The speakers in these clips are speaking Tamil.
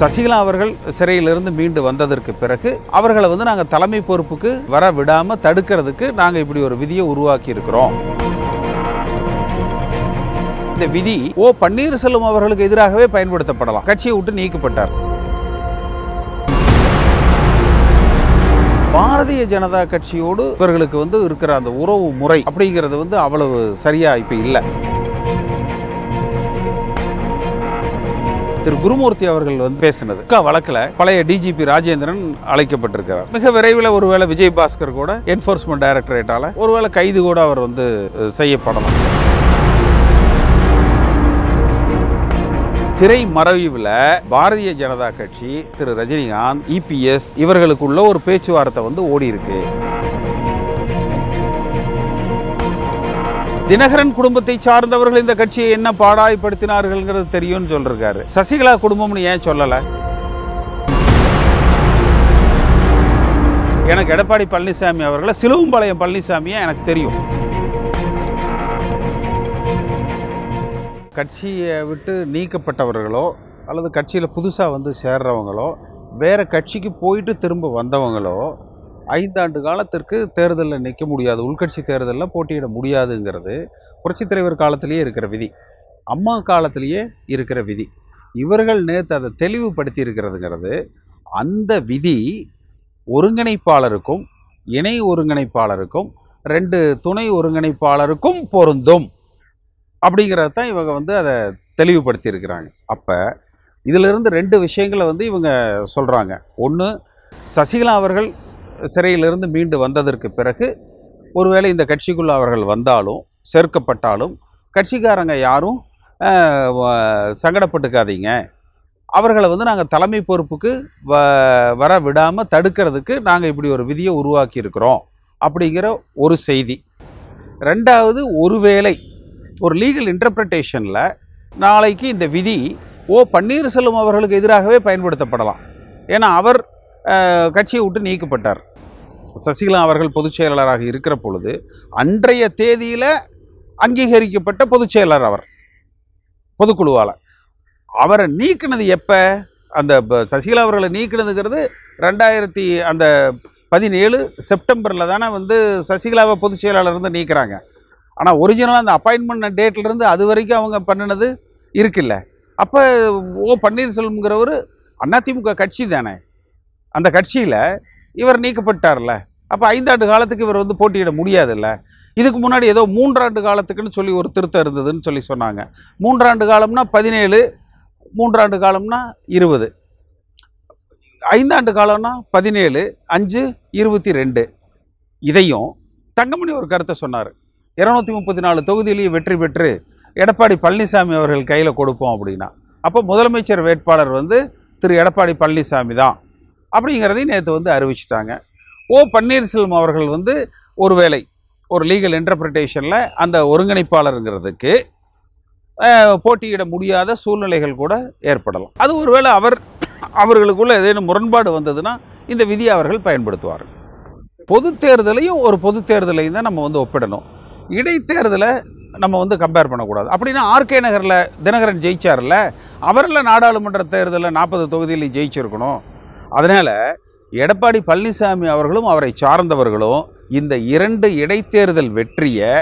சசிகலா அவர்கள் சிறையிலிருந்து மீண்டு வந்ததற்கு பிறகு அவர்களை வந்து நாங்கள் தலைமை பொறுப்புக்கு வர விடாமல் தடுக்கிறதுக்கு நாங்கள் இப்படி ஒரு விதியை உருவாக்கி இருக்கிறோம் இந்த விதி ஓ பன்னீர்செல்வம் அவர்களுக்கு எதிராகவே பயன்படுத்தப்படலாம் கட்சியை விட்டு நீக்கப்பட்டார் பாரதிய ஜனதா கட்சியோடு இவர்களுக்கு வந்து இருக்கிற அந்த உறவு முறை அப்படிங்கிறது வந்து அவ்வளவு சரியா இப்ப இல்லை திரு குருமூர்த்தி அவர்கள் வந்து பேசினது வழக்கில் பழைய டிஜிபி ராஜேந்திரன் அழைக்கப்பட்டிருக்கிறார் மிக விரைவில் ஒருவேளை விஜய் பாஸ்கர் கூட என்ஃபோர்ஸ்மெண்ட் டைரக்டரேட்டால் ஒருவேளை கைது கூட அவர் வந்து செய்யப்படலாம் திரை மறைவில் பாரதிய ஜனதா கட்சி திரு ரஜினிகாந்த் இபிஎஸ் இவர்களுக்குள்ள ஒரு பேச்சுவார்த்தை வந்து ஓடி இருக்கு தினகரன் குடும்பத்தை சார்ந்தவர்கள் இந்த கட்சியை என்ன பாடாய்படுத்தினார்கள் தெரியும்னு சொல்றாரு சசிகலா குடும்பம்னு ஏன் சொல்லலை எனக்கு எடப்பாடி பழனிசாமி அவர்களை சிலுவம்பாளையம் பழனிசாமியை எனக்கு தெரியும் கட்சியை விட்டு நீக்கப்பட்டவர்களோ அல்லது கட்சியில் புதுசாக வந்து சேர்றவங்களோ வேறு கட்சிக்கு போயிட்டு திரும்ப வந்தவங்களோ ஐந்தாண்டு காலத்திற்கு தேர்தலில் நிற்க முடியாது உள்கட்சி தேர்தலில் போட்டியிட முடியாதுங்கிறது புரட்சித் தலைவர் காலத்திலேயே இருக்கிற விதி அம்மா காலத்திலேயே இருக்கிற விதி இவர்கள் நேற்று அதை தெளிவுபடுத்தி இருக்கிறதுங்கிறது அந்த விதி ஒருங்கிணைப்பாளருக்கும் இணை ஒருங்கிணைப்பாளருக்கும் ரெண்டு துணை ஒருங்கிணைப்பாளருக்கும் பொருந்தும் அப்படிங்கிறது தான் இவங்க வந்து அதை தெளிவுபடுத்தி இருக்கிறாங்க அப்போ இதிலிருந்து ரெண்டு விஷயங்களை வந்து இவங்க சொல்கிறாங்க ஒன்று சசிகலா அவர்கள் சிறையிலிருந்து மீண்டு வந்ததற்கு பிறகு ஒருவேளை இந்த கட்சிக்குள்ளே அவர்கள் வந்தாலும் சேர்க்கப்பட்டாலும் கட்சிக்காரங்க யாரும் சங்கடப்பட்டுக்காதீங்க அவர்களை வந்து நாங்கள் தலைமை பொறுப்புக்கு வ வர விடாமல் தடுக்கிறதுக்கு நாங்கள் இப்படி ஒரு விதியை உருவாக்கியிருக்கிறோம் அப்படிங்கிற ஒரு செய்தி ரெண்டாவது ஒருவேளை ஒரு லீகல் இன்டர்பிரிட்டேஷனில் நாளைக்கு இந்த விதி ஓ பன்னீர்செல்வம் அவர்களுக்கு எதிராகவே பயன்படுத்தப்படலாம் ஏன்னா அவர் கட்சியை விட்டு நீக்கப்பட்டார் சசிகலா அவர்கள் பொதுச் செயலாளராக இருக்கிற பொழுது அன்றைய தேதியில் அங்கீகரிக்கப்பட்ட பொதுச் அவர் பொதுக்குழுவால் அவரை நீக்கினது எப்போ அந்த சசிகலா அவர்களை நீக்கினதுங்கிறது ரெண்டாயிரத்தி அந்த பதினேழு செப்டம்பரில் தானே வந்து சசிகலாவை பொதுச் செயலாளர் இருந்து நீக்கிறாங்க ஆனால் ஒரிஜினலாக அந்த அப்பாயின்மெண்ட் டேட்லேருந்து அது வரைக்கும் அவங்க பண்ணினது இருக்குல்ல அப்போ ஓ பன்னீர்செல்வம்ங்கிறவர் அதிமுக கட்சி தானே அந்த கட்சியில் இவர் நீக்கப்பட்டார்ல அப்போ ஐந்தாண்டு காலத்துக்கு இவர் வந்து போட்டியிட முடியாதுல்ல இதுக்கு முன்னாடி ஏதோ மூன்றாண்டு காலத்துக்குன்னு சொல்லி ஒரு திருத்தம் இருந்ததுன்னு சொல்லி சொன்னாங்க மூன்றாண்டு காலம்னா பதினேழு மூன்றாண்டு காலம்னா இருபது ஐந்தாண்டு காலம்னா பதினேழு அஞ்சு இருபத்தி ரெண்டு இதையும் தங்கமணி ஒரு கருத்தை சொன்னார் இரநூத்தி முப்பத்தி நாலு தொகுதியிலேயே வெற்றி பெற்று எடப்பாடி பழனிசாமி அவர்கள் கையில் கொடுப்போம் அப்படின்னா அப்போ முதலமைச்சர் வேட்பாளர் வந்து திரு எடப்பாடி பழனிசாமி தான் அப்படிங்கிறதையும் நேற்று வந்து அறிவிச்சிட்டாங்க ஓ பன்னீர்செல்வம் அவர்கள் வந்து ஒருவேளை ஒரு லீகல் இன்டர்பிரிட்டேஷனில் அந்த ஒருங்கிணைப்பாளருங்கிறதுக்கு போட்டியிட முடியாத சூழ்நிலைகள் கூட ஏற்படலாம் அது ஒருவேளை அவர் அவர்களுக்குள்ள ஏதேனும் முரண்பாடு வந்ததுன்னா இந்த விதியை அவர்கள் பயன்படுத்துவார்கள் பொது தேர்தலையும் ஒரு பொது தேர்தலையும் தான் நம்ம வந்து ஒப்பிடணும் இடைத்தேர்தலை நம்ம வந்து கம்பேர் பண்ணக்கூடாது அப்படின்னா ஆர்கே நகரில் தினகரன் ஜெயிச்சார்ல அவரில் நாடாளுமன்ற தேர்தலில் நாற்பது தொகுதியில் ஜெயிச்சிருக்கணும் அதனால் எடப்பாடி பழனிசாமி அவர்களும் அவரை சார்ந்தவர்களும் இந்த இரண்டு இடைத்தேர்தல் வெற்றியை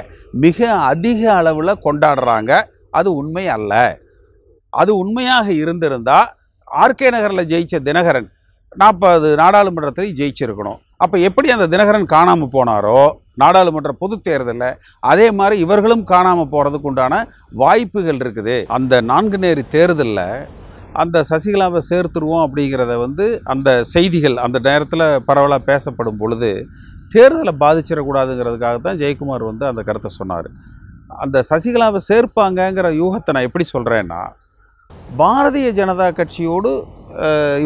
மிக அதிக அளவில் கொண்டாடுறாங்க அது உண்மை அல்ல அது உண்மையாக இருந்திருந்தால் ஆர்கே நகரில் ஜெயித்த தினகரன் நாற்பது நாடாளுமன்றத்திலையும் ஜெயிச்சிருக்கணும் அப்போ எப்படி அந்த தினகரன் காணாமல் போனாரோ நாடாளுமன்ற பொது தேர்தலில் அதே மாதிரி இவர்களும் காணாமல் போகிறதுக்கு உண்டான வாய்ப்புகள் இருக்குது அந்த நான்கு நேரி தேர்தலில் அந்த சசிகலாவை சேர்த்துருவோம் அப்படிங்கிறத வந்து அந்த செய்திகள் அந்த நேரத்தில் பரவலாக பேசப்படும் பொழுது தேர்தலை பாதிச்சிடக்கூடாதுங்கிறதுக்காக தான் ஜெயக்குமார் வந்து அந்த கருத்தை சொன்னார் அந்த சசிகலாவை சேர்ப்பாங்கங்கிற யூகத்தை நான் எப்படி சொல்கிறேன்னா பாரதிய ஜனதா கட்சியோடு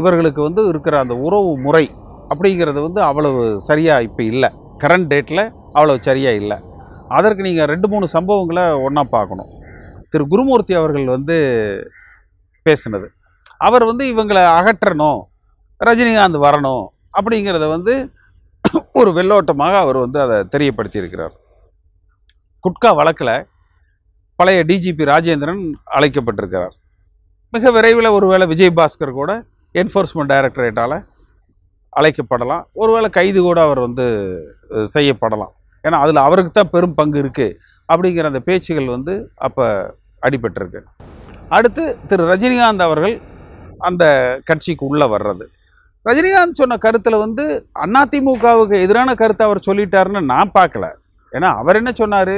இவர்களுக்கு வந்து இருக்கிற அந்த உறவு முறை அப்படிங்கிறது வந்து அவ்வளவு சரியாக இப்போ இல்லை கரண்ட் டேட்டில் அவ்வளவு சரியாக இல்லை அதற்கு நீங்கள் ரெண்டு மூணு சம்பவங்களை ஒன்றா பார்க்கணும் திரு குருமூர்த்தி அவர்கள் வந்து பேசினது அவர் வந்து இவங்களை அகற்றணும் ரஜினிகாந்த் வரணும் அப்படிங்கிறத வந்து ஒரு வெள்ளோட்டமாக அவர் வந்து அதை தெரியப்படுத்தியிருக்கிறார் குட்கா வழக்கில் பழைய டிஜிபி ராஜேந்திரன் அழைக்கப்பட்டிருக்கிறார் மிக விரைவில் ஒருவேளை விஜய் பாஸ்கர் கூட என்ஃபோர்ஸ்மெண்ட் டைரக்டரேட்டால் அழைக்கப்படலாம் ஒருவேளை கைது கூட அவர் வந்து செய்யப்படலாம் ஏன்னா அதில் அவருக்கு தான் பெரும் பங்கு இருக்குது அப்படிங்கிற அந்த பேச்சுகள் வந்து அப்போ அடிபட்டிருக்கு அடுத்து திரு ரஜினிகாந்த் அவர்கள் அந்த கட்சிக்கு உள்ளே வர்றது ரஜினிகாந்த் சொன்ன கருத்தில் வந்து அதிமுகவுக்கு எதிரான கருத்தை அவர் சொல்லிட்டாருன்னு நான் பார்க்கல ஏன்னா அவர் என்ன சொன்னார்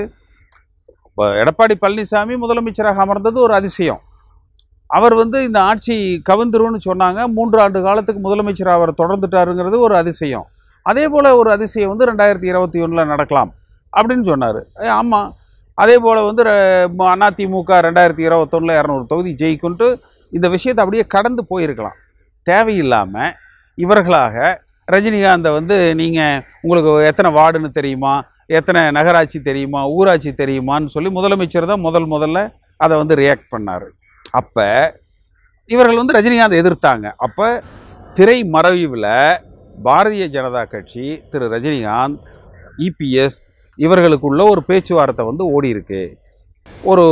இப்போ எடப்பாடி பழனிசாமி முதலமைச்சராக அமர்ந்தது ஒரு அதிசயம் அவர் வந்து இந்த ஆட்சி கவிந்துருன்னு சொன்னாங்க மூன்று ஆண்டு காலத்துக்கு முதலமைச்சர் அவர் தொடர்ந்துட்டாருங்கிறது ஒரு அதிசயம் அதே போல் ஒரு அதிசயம் வந்து ரெண்டாயிரத்தி இருபத்தி ஒன்றில் நடக்கலாம் அப்படின்னு சொன்னார் ஆமாம் அதே போல் வந்து அதிமுக ரெண்டாயிரத்தி இருபத்தொன்னில் இரநூறு தொகுதி ஜெயிக்குன்ட்டு இந்த விஷயத்தை அப்படியே கடந்து போயிருக்கலாம் தேவையில்லாமல் இவர்களாக ரஜினிகாந்தை வந்து நீங்கள் உங்களுக்கு எத்தனை வார்டுன்னு தெரியுமா எத்தனை நகராட்சி தெரியுமா ஊராட்சி தெரியுமான்னு சொல்லி முதலமைச்சர் தான் முதல் முதல்ல அதை வந்து ரியாக்ட் பண்ணார் அப்போ இவர்கள் வந்து ரஜினிகாந்தை எதிர்த்தாங்க அப்போ திரை மறைவில் பாரதிய ஜனதா கட்சி திரு ரஜினிகாந்த் இபிஎஸ் இவர்களுக்குள்ள ஒரு பேச்சுவார்த்தை வந்து ஓடி இருக்குது ஒரு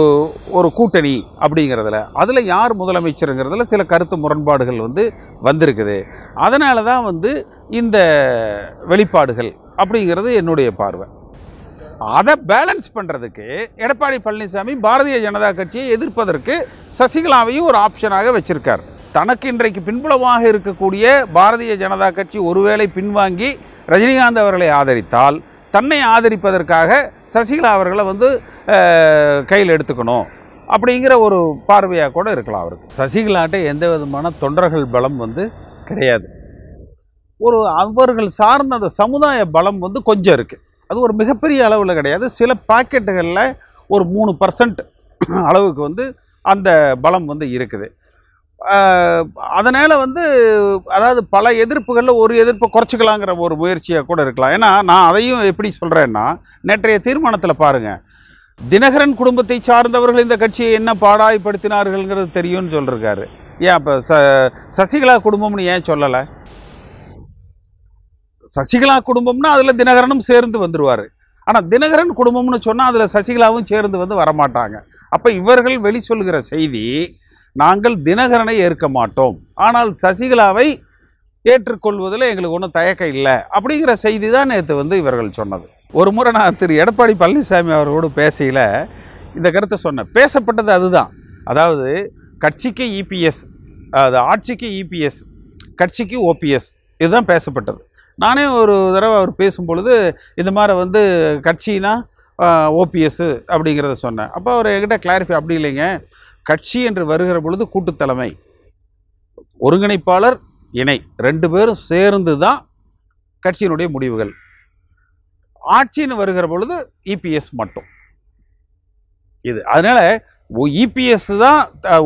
ஒரு கூட்டணி அப்படிங்கிறதுல அதில் யார் முதலமைச்சருங்கிறதுல சில கருத்து முரண்பாடுகள் வந்து வந்திருக்குது அதனால தான் வந்து இந்த வெளிப்பாடுகள் அப்படிங்கிறது என்னுடைய பார்வை அதை பேலன்ஸ் பண்ணுறதுக்கு எடப்பாடி பழனிசாமி பாரதிய ஜனதா கட்சியை எதிர்ப்பதற்கு சசிகலாவையும் ஒரு ஆப்ஷனாக வச்சுருக்கார் தனக்கு இன்றைக்கு பின்புலமாக இருக்கக்கூடிய பாரதிய ஜனதா கட்சி ஒருவேளை பின்வாங்கி ரஜினிகாந்த் அவர்களை ஆதரித்தால் தன்னை ஆதரிப்பதற்காக சசிகலா அவர்களை வந்து கையில் எடுத்துக்கணும் அப்படிங்கிற ஒரு பார்வையாக கூட இருக்கலாம் அவருக்கு சசிகலாட்ட எந்த விதமான தொண்டர்கள் பலம் வந்து கிடையாது ஒரு அவர்கள் சார்ந்த அந்த சமுதாய பலம் வந்து கொஞ்சம் இருக்குது அது ஒரு மிகப்பெரிய அளவில் கிடையாது சில பாக்கெட்டுகளில் ஒரு மூணு பர்சன்ட் அளவுக்கு வந்து அந்த பலம் வந்து இருக்குது அதனால் வந்து அதாவது பல எதிர்ப்புகளில் ஒரு எதிர்ப்பை குறைச்சிக்கலாங்கிற ஒரு முயற்சியாக கூட இருக்கலாம் ஏன்னா நான் அதையும் எப்படி சொல்கிறேன்னா நேற்றைய தீர்மானத்தில் பாருங்கள் தினகரன் குடும்பத்தை சார்ந்தவர்கள் இந்த கட்சியை என்ன பாடாய்படுத்தினார்கள்ங்கிறது தெரியும்னு சொல்லியிருக்காரு ஏன் இப்போ ச சசிகலா குடும்பம்னு ஏன் சொல்லலை சசிகலா குடும்பம்னா அதில் தினகரனும் சேர்ந்து வந்துடுவார் ஆனால் தினகரன் குடும்பம்னு சொன்னால் அதில் சசிகலாவும் சேர்ந்து வந்து வரமாட்டாங்க அப்போ இவர்கள் வெளி சொல்கிற செய்தி நாங்கள் தினகரனை ஏற்க மாட்டோம் ஆனால் சசிகலாவை ஏற்றுக்கொள்வதில் எங்களுக்கு ஒன்றும் தயக்கம் இல்லை அப்படிங்கிற செய்தி தான் நேற்று வந்து இவர்கள் சொன்னது ஒரு முறை நான் திரு எடப்பாடி பழனிசாமி அவர்களோடு பேசையில் இந்த கருத்தை சொன்னேன் பேசப்பட்டது அதுதான் அதாவது கட்சிக்கு இபிஎஸ் அது ஆட்சிக்கு இபிஎஸ் கட்சிக்கு ஓபிஎஸ் இதுதான் பேசப்பட்டது நானே ஒரு தடவை அவர் பேசும்பொழுது இந்த மாதிரி வந்து கட்சினா ஓபிஎஸ்ஸு அப்படிங்கிறத சொன்னேன் அப்போ அவர் என்கிட்ட கிளாரிஃபை அப்படி இல்லைங்க கட்சி என்று வருகிற பொழுது கூட்டுத்தலைமை ஒருங்கிணைப்பாளர் இணை ரெண்டு பேரும் சேர்ந்து தான் கட்சியினுடைய முடிவுகள் ஆட்சின்னு வருகிற பொழுது இபிஎஸ் மட்டும் இது அதனால் இபிஎஸ் தான்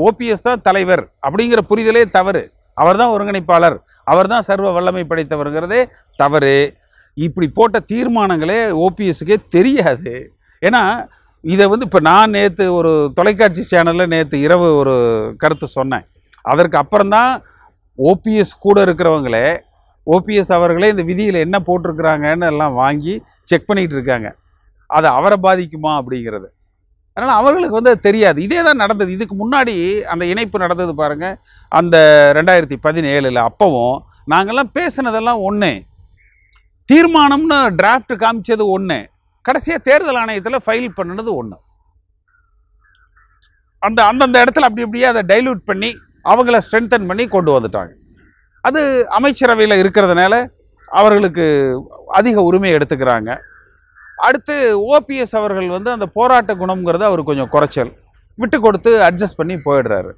ஓபிஎஸ் தான் தலைவர் அப்படிங்கிற புரிதலே தவறு அவர் தான் ஒருங்கிணைப்பாளர் அவர் தான் சர்வ வல்லமை படைத்தவருங்கிறதே தவறு இப்படி போட்ட தீர்மானங்களே ஓபிஎஸ்க்கே தெரியாது ஏன்னா இதை வந்து இப்போ நான் நேற்று ஒரு தொலைக்காட்சி சேனலில் நேற்று இரவு ஒரு கருத்து சொன்னேன் அதற்கு அப்புறம்தான் ஓபிஎஸ் கூட இருக்கிறவங்களே ஓபிஎஸ் அவர்களே இந்த விதியில் என்ன போட்டிருக்கிறாங்கன்னு எல்லாம் வாங்கி செக் பண்ணிகிட்டு இருக்காங்க அது அவரை பாதிக்குமா அப்படிங்கிறது அதனால் அவர்களுக்கு வந்து தெரியாது இதே தான் நடந்தது இதுக்கு முன்னாடி அந்த இணைப்பு நடந்தது பாருங்கள் அந்த ரெண்டாயிரத்தி பதினேழில் அப்போவும் நாங்கள்லாம் பேசினதெல்லாம் ஒன்று தீர்மானம்னு டிராஃப்ட் காமிச்சது ஒன்று கடைசியாக தேர்தல் ஆணையத்தில் ஃபைல் பண்ணினது ஒன்று அந்த அந்தந்த இடத்துல அப்படி இப்படியே அதை டைல்யூட் பண்ணி அவங்கள ஸ்ட்ரென்தன் பண்ணி கொண்டு வந்துட்டாங்க அது அமைச்சரவையில் இருக்கிறதுனால அவர்களுக்கு அதிக உரிமையை எடுத்துக்கிறாங்க அடுத்து ஓபிஎஸ் அவர்கள் வந்து அந்த போராட்ட குணங்கிறத அவர் கொஞ்சம் குறைச்சல் விட்டு கொடுத்து அட்ஜஸ்ட் பண்ணி போயிடுறாரு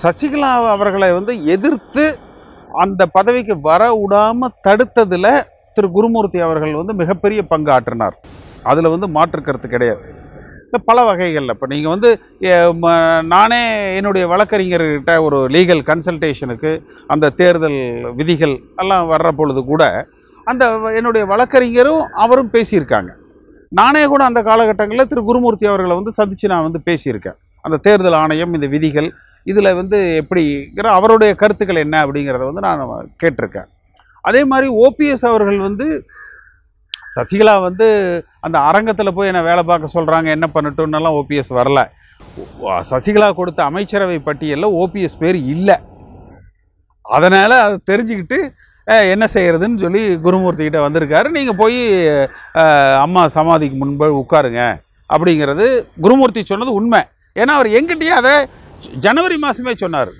சசிகலா அவர்களை வந்து எதிர்த்து அந்த பதவிக்கு வர விடாமல் தடுத்ததில் திரு குருமூர்த்தி அவர்கள் வந்து மிகப்பெரிய பங்கு ஆற்றினார் அதில் வந்து மாற்றுக்கிறது கிடையாது பல வகைகளில் இப்போ நீங்கள் வந்து நானே என்னுடைய வழக்கறிஞர்கிட்ட ஒரு லீகல் கன்சல்டேஷனுக்கு அந்த தேர்தல் விதிகள் எல்லாம் வர்ற பொழுது கூட அந்த என்னுடைய வழக்கறிஞரும் அவரும் பேசியிருக்காங்க நானே கூட அந்த காலகட்டங்களில் திரு குருமூர்த்தி அவர்களை வந்து சந்தித்து நான் வந்து பேசியிருக்கேன் அந்த தேர்தல் ஆணையம் இந்த விதிகள் இதில் வந்து எப்படிங்கிற அவருடைய கருத்துக்கள் என்ன அப்படிங்கிறத வந்து நான் கேட்டிருக்கேன் அதே மாதிரி ஓபிஎஸ் அவர்கள் வந்து சசிகலா வந்து அந்த அரங்கத்தில் போய் என்னை வேலை பார்க்க சொல்கிறாங்க என்ன பண்ணட்டும்னெல்லாம் ஓபிஎஸ் வரல சசிகலா கொடுத்த அமைச்சரவை பட்டியலில் ஓபிஎஸ் பேர் இல்லை அதனால் அதை தெரிஞ்சுக்கிட்டு என்ன செய்கிறதுன்னு சொல்லி குருமூர்த்திக்கிட்ட வந்திருக்காரு நீங்கள் போய் அம்மா சமாதிக்கு முன்பு உட்காருங்க அப்படிங்கிறது குருமூர்த்தி சொன்னது உண்மை ஏன்னா அவர் எங்கிட்டயே அதை ஜனவரி மாதமே சொன்னார்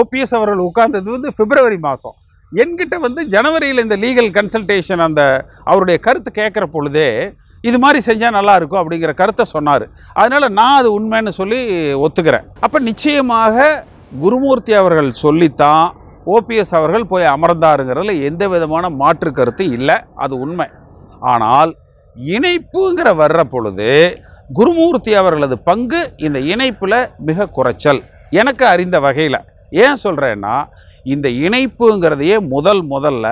ஓபிஎஸ் அவர்கள் உட்கார்ந்தது வந்து பிப்ரவரி மாதம் என்கிட்ட வந்து ஜனவரியில் இந்த லீகல் கன்சல்டேஷன் அந்த அவருடைய கருத்து கேட்குற பொழுதே இது மாதிரி செஞ்சால் நல்லாயிருக்கும் அப்படிங்கிற கருத்தை சொன்னார் அதனால் நான் அது உண்மைன்னு சொல்லி ஒத்துக்கிறேன் அப்போ நிச்சயமாக குருமூர்த்தி அவர்கள் சொல்லித்தான் ஓபிஎஸ் அவர்கள் போய் அமர்ந்தாருங்கிறதுல எந்த விதமான மாற்று கருத்து இல்லை அது உண்மை ஆனால் இணைப்புங்கிற வர்ற பொழுது குருமூர்த்தி அவர்களது பங்கு இந்த இணைப்பில் மிக குறைச்சல் எனக்கு அறிந்த வகையில் ஏன் சொல்கிறேன்னா இந்த இணைப்புங்கிறதையே முதல் முதல்ல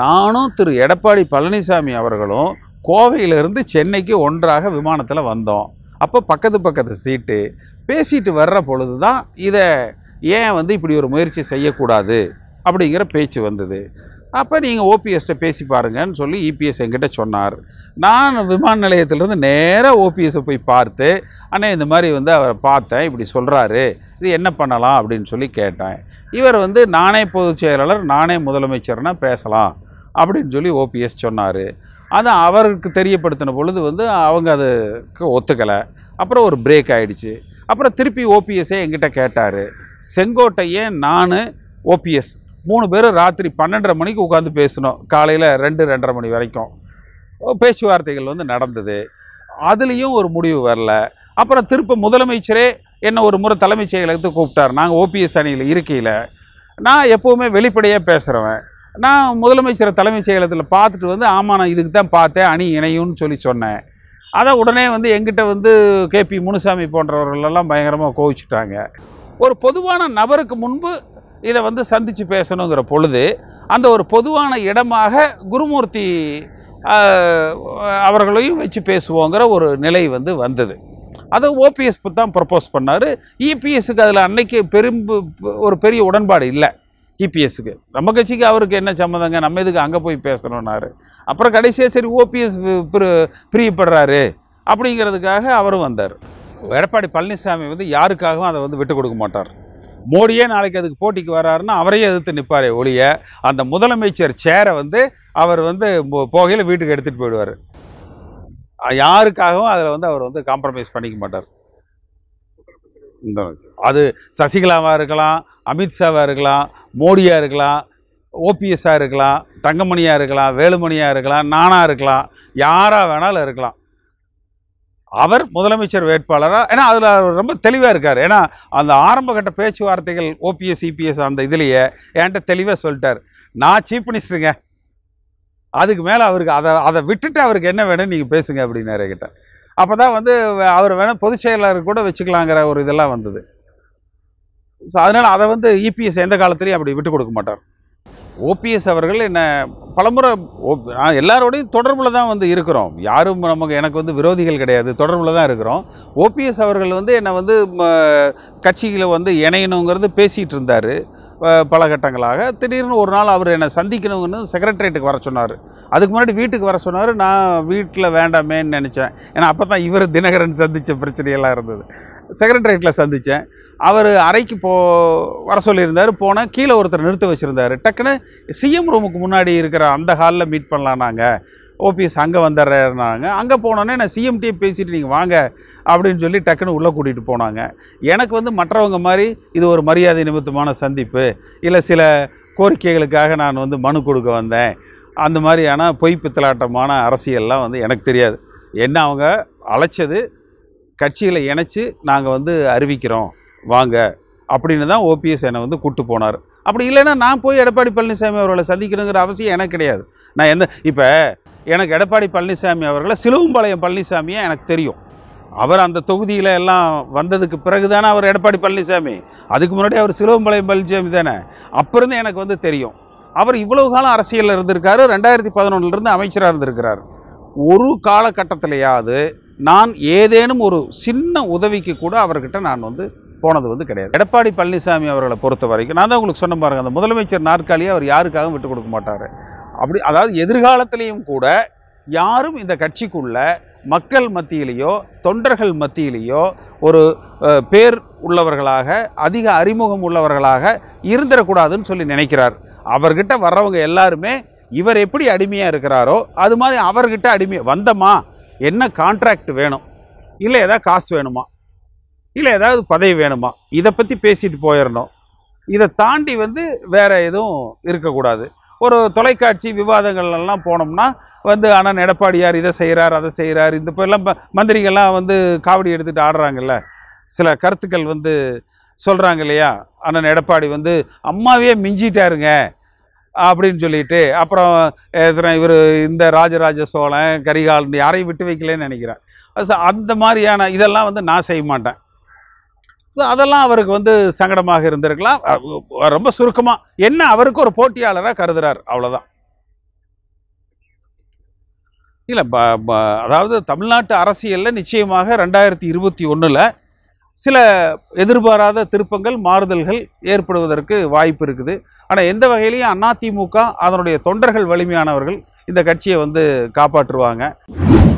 நானும் திரு எடப்பாடி பழனிசாமி அவர்களும் கோவையிலிருந்து சென்னைக்கு ஒன்றாக விமானத்தில் வந்தோம் அப்போ பக்கத்து பக்கத்து சீட்டு பேசிட்டு வர்ற பொழுது தான் இதை ஏன் வந்து இப்படி ஒரு முயற்சி செய்யக்கூடாது அப்படிங்கிற பேச்சு வந்தது அப்போ நீங்கள் ஓபிஎஸ்ட்டை பேசி பாருங்கன்னு சொல்லி இபிஎஸ் என்கிட்ட சொன்னார் நான் விமான நிலையத்திலேருந்து நேராக ஓபிஎஸை போய் பார்த்து ஆனால் இந்த மாதிரி வந்து அவரை பார்த்தேன் இப்படி சொல்கிறாரு இது என்ன பண்ணலாம் அப்படின்னு சொல்லி கேட்டேன் இவர் வந்து நானே பொதுச் செயலாளர் நானே முதலமைச்சர்னா பேசலாம் அப்படின்னு சொல்லி ஓபிஎஸ் சொன்னார் அதை அவருக்கு தெரியப்படுத்தின பொழுது வந்து அவங்க அதுக்கு ஒத்துக்கலை அப்புறம் ஒரு பிரேக் ஆகிடுச்சு அப்புறம் திருப்பி ஓபிஎஸ்ஸே எங்கிட்ட கேட்டார் செங்கோட்டையே நான் ஓபிஎஸ் மூணு பேர் ராத்திரி பன்னெண்டரை மணிக்கு உட்காந்து பேசினோம் காலையில் ரெண்டு ரெண்டரை மணி வரைக்கும் பேச்சுவார்த்தைகள் வந்து நடந்தது அதுலேயும் ஒரு முடிவு வரல அப்புறம் திருப்ப முதலமைச்சரே என்ன ஒரு முறை தலைமைச் செயலகத்தை கூப்பிட்டார் நாங்கள் ஓபிஎஸ் அணியில் இருக்கையில் நான் எப்போவுமே வெளிப்படையாக பேசுகிறவன் நான் முதலமைச்சரை தலைமைச் செயலகத்தில் பார்த்துட்டு வந்து ஆமாம் நான் இதுக்கு தான் பார்த்தேன் அணி இணையும்னு சொல்லி சொன்னேன் அதை உடனே வந்து எங்கிட்ட வந்து கேபி முனுசாமி போன்றவர்களெல்லாம் பயங்கரமாக கோவிச்சுட்டாங்க ஒரு பொதுவான நபருக்கு முன்பு இதை வந்து சந்தித்து பேசணுங்கிற பொழுது அந்த ஒரு பொதுவான இடமாக குருமூர்த்தி அவர்களையும் வச்சு பேசுவோங்கிற ஒரு நிலை வந்து வந்தது அதை ஓபிஎஸ் தான் ப்ரப்போஸ் பண்ணார் இபிஎஸ்க்கு e அதில் அன்னைக்கு பெரும் ஒரு பெரிய உடன்பாடு இல்லை இபிஎஸ்க்கு e நம்ம கட்சிக்கு அவருக்கு என்ன சம்மந்தங்க நம்ம இதுக்கு அங்கே போய் பேசணுன்னாரு அப்புறம் கடைசியாக சரி ஓபிஎஸ் பிரியப்படுறாரு அப்படிங்கிறதுக்காக அவரும் வந்தார் எடப்பாடி பழனிசாமி வந்து யாருக்காகவும் அதை வந்து விட்டு கொடுக்க மாட்டார் மோடியே நாளைக்கு அதுக்கு போட்டிக்கு வராருன்னா அவரையே எதிர்த்து நிற்பார் ஒழிய அந்த முதலமைச்சர் சேரை வந்து அவர் வந்து போகையில் வீட்டுக்கு எடுத்துகிட்டு போயிடுவார் யாருக்காகவும் அதில் வந்து அவர் வந்து காம்ப்ரமைஸ் பண்ணிக்க மாட்டார் இந்த அது சசிகலாவாக இருக்கலாம் அமித்ஷாவாக இருக்கலாம் மோடியாக இருக்கலாம் ஓபிஎஸ்ஸாக இருக்கலாம் தங்கமணியாக இருக்கலாம் வேலுமணியாக இருக்கலாம் நானாக இருக்கலாம் யாராக வேணாலும் இருக்கலாம் அவர் முதலமைச்சர் வேட்பாளராக ஏன்னா அதில் ரொம்ப தெளிவாக இருக்கார் ஏன்னா அந்த ஆரம்பகட்ட பேச்சுவார்த்தைகள் ஓபிஎஸ் சிபிஎஸ் அந்த இதுலேயே என்கிட்ட தெளிவாக சொல்லிட்டார் நான் சீஃப் மினிஸ்டருங்க அதுக்கு மேலே அவருக்கு அதை அதை விட்டுட்டு அவருக்கு என்ன வேணும்னு நீங்கள் பேசுங்க அப்படின்னு கிட்ட அப்போ தான் வந்து அவர் வேணால் பொதுச் செயலாளர் கூட வச்சுக்கலாங்கிற ஒரு இதெல்லாம் வந்தது ஸோ அதனால் அதை வந்து இபிஎஸ் எந்த காலத்துலேயும் அப்படி விட்டு கொடுக்க மாட்டார் ஓபிஎஸ் அவர்கள் என்ன பலமுறை நான் எல்லாரோடையும் தொடர்பில் தான் வந்து இருக்கிறோம் யாரும் நமக்கு எனக்கு வந்து விரோதிகள் கிடையாது தொடர்பில் தான் இருக்கிறோம் ஓபிஎஸ் அவர்கள் வந்து என்னை வந்து கட்சியில் வந்து இணையணுங்கிறது பேசிகிட்டு இருந்தார் பல கட்டங்களாக திடீர்னு ஒரு நாள் அவர் என்னை சந்திக்கணும்னு செக்ரட்டரியேட்டுக்கு வர சொன்னார் அதுக்கு முன்னாடி வீட்டுக்கு வர சொன்னார் நான் வீட்டில் வேண்டாமேன்னு நினச்சேன் ஏன்னா அப்போ தான் இவர் தினகரன் சந்தித்த பிரச்சனையெல்லாம் இருந்தது செக்ரட்டரியேட்டில் சந்தித்தேன் அவர் அறைக்கு போ வர சொல்லியிருந்தார் போன கீழே ஒருத்தர் நிறுத்த வச்சுருந்தார் டக்குன்னு சிஎம் ரூமுக்கு முன்னாடி இருக்கிற அந்த ஹாலில் மீட் பண்ணலாம் நாங்கள் ஓபிஎஸ் அங்கே வந்துடுறாங்க அங்கே போனோன்னே நான் சிஎம்டியை பேசிட்டு நீங்கள் வாங்க அப்படின்னு சொல்லி டக்குன்னு உள்ளே கூட்டிகிட்டு போனாங்க எனக்கு வந்து மற்றவங்க மாதிரி இது ஒரு மரியாதை நிமித்தமான சந்திப்பு இல்லை சில கோரிக்கைகளுக்காக நான் வந்து மனு கொடுக்க வந்தேன் அந்த மாதிரியான பொய் பித்தலாட்டமான அரசியல்லாம் வந்து எனக்கு தெரியாது என்ன அவங்க அழைச்சது கட்சியில் இணைச்சி நாங்கள் வந்து அறிவிக்கிறோம் வாங்க அப்படின்னு தான் ஓபிஎஸ் என்னை வந்து கூப்பிட்டு போனார் அப்படி இல்லைன்னா நான் போய் எடப்பாடி பழனிசாமி அவர்களை சந்திக்கணுங்கிற அவசியம் எனக்கு கிடையாது நான் எந்த இப்போ எனக்கு எடப்பாடி பழனிசாமி அவர்களை சிலுவம்பாளையம் பழனிசாமியை எனக்கு தெரியும் அவர் அந்த தொகுதியில் எல்லாம் வந்ததுக்கு பிறகு தானே அவர் எடப்பாடி பழனிசாமி அதுக்கு முன்னாடி அவர் சிலுவம்பாளையம் பழனிசாமி தானே அப்புறம் எனக்கு வந்து தெரியும் அவர் இவ்வளோ காலம் அரசியலில் இருந்திருக்காரு ரெண்டாயிரத்தி பதினொன்றுலேருந்து அமைச்சராக இருந்திருக்கிறார் ஒரு காலகட்டத்திலேயாவது நான் ஏதேனும் ஒரு சின்ன உதவிக்கு கூட அவர்கிட்ட நான் வந்து போனது வந்து கிடையாது எடப்பாடி பழனிசாமி அவர்களை பொறுத்த வரைக்கும் நான் தான் உங்களுக்கு சொன்ன பாருங்கள் அந்த முதலமைச்சர் நாற்காலியை அவர் யாருக்காகவும் விட்டு கொடுக்க மாட்டார் அப்படி அதாவது எதிர்காலத்திலையும் கூட யாரும் இந்த கட்சிக்குள்ள மக்கள் மத்தியிலேயோ தொண்டர்கள் மத்தியிலேயோ ஒரு பேர் உள்ளவர்களாக அதிக அறிமுகம் உள்ளவர்களாக இருந்துடக்கூடாதுன்னு சொல்லி நினைக்கிறார் அவர்கிட்ட வர்றவங்க எல்லாருமே இவர் எப்படி அடிமையாக இருக்கிறாரோ அது மாதிரி அவர்கிட்ட அடிமை வந்தமா என்ன கான்ட்ராக்ட் வேணும் இல்லை ஏதாவது காசு வேணுமா இல்லை ஏதாவது பதவி வேணுமா இதை பற்றி பேசிட்டு போயிடணும் இதை தாண்டி வந்து வேறு எதுவும் இருக்கக்கூடாது ஒரு தொலைக்காட்சி விவாதங்கள்லாம் போனோம்னா வந்து ஆனால் எடப்பாடியார் இதை செய்கிறார் அதை செய்கிறார் இந்த இப்போல்லாம் மந்திரிகள்லாம் வந்து காவடி எடுத்துகிட்டு ஆடுறாங்கல்ல சில கருத்துக்கள் வந்து சொல்கிறாங்க இல்லையா அண்ணன் எடப்பாடி வந்து அம்மாவே மிஞ்சிட்டாருங்க அப்படின்னு சொல்லிட்டு அப்புறம் எத்தனை இவர் இந்த ராஜராஜ சோழன் கரிகாலன் யாரையும் விட்டு வைக்கலன்னு நினைக்கிறார் அந்த மாதிரியான இதெல்லாம் வந்து நான் செய்ய மாட்டேன் ஸோ அதெல்லாம் அவருக்கு வந்து சங்கடமாக இருந்திருக்கலாம் ரொம்ப சுருக்கமாக என்ன அவருக்கு ஒரு போட்டியாளராக கருதுகிறார் அவ்வளோதான் இல்லை அதாவது தமிழ்நாட்டு அரசியலில் நிச்சயமாக ரெண்டாயிரத்தி இருபத்தி ஒன்றில் சில எதிர்பாராத திருப்பங்கள் மாறுதல்கள் ஏற்படுவதற்கு வாய்ப்பு இருக்குது ஆனால் எந்த வகையிலையும் அதிமுக அதனுடைய தொண்டர்கள் வலிமையானவர்கள் இந்த கட்சியை வந்து காப்பாற்றுவாங்க